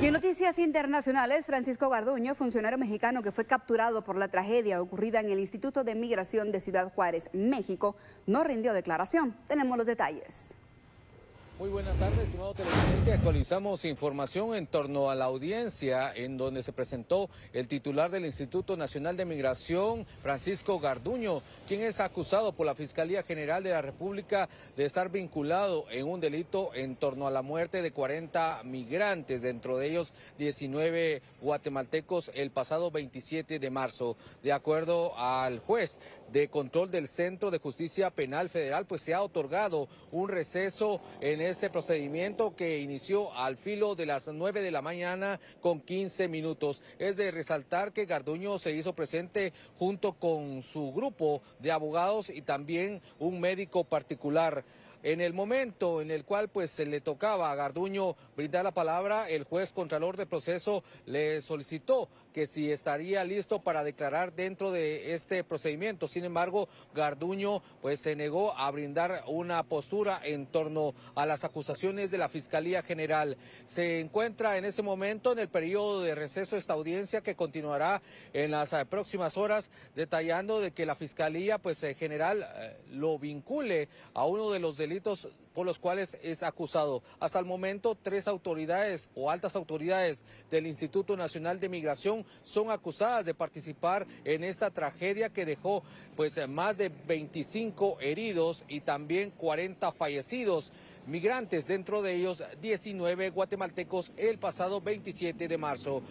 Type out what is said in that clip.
Y en noticias internacionales, Francisco Garduño, funcionario mexicano que fue capturado por la tragedia ocurrida en el Instituto de Migración de Ciudad Juárez, México, no rindió declaración. Tenemos los detalles. Muy buenas tardes, estimado televidente. Actualizamos información en torno a la audiencia en donde se presentó el titular del Instituto Nacional de Migración, Francisco Garduño, quien es acusado por la Fiscalía General de la República de estar vinculado en un delito en torno a la muerte de 40 migrantes, dentro de ellos 19 guatemaltecos el pasado 27 de marzo. De acuerdo al juez de control del Centro de Justicia Penal Federal, pues se ha otorgado un receso en el este procedimiento que inició al filo de las 9 de la mañana con 15 minutos. Es de resaltar que Garduño se hizo presente junto con su grupo de abogados y también un médico particular. En el momento en el cual pues se le tocaba a Garduño brindar la palabra, el juez contralor de proceso le solicitó que si estaría listo para declarar dentro de este procedimiento. Sin embargo, Garduño pues se negó a brindar una postura en torno a las acusaciones de la Fiscalía General. Se encuentra en ese momento en el periodo de receso esta audiencia que continuará en las eh, próximas horas detallando de que la Fiscalía pues eh, general eh, lo vincule a uno de los delitos por los cuales es acusado. Hasta el momento, tres autoridades o altas autoridades del Instituto Nacional de Migración son acusadas de participar en esta tragedia que dejó pues más de 25 heridos y también 40 fallecidos migrantes, dentro de ellos 19 guatemaltecos el pasado 27 de marzo.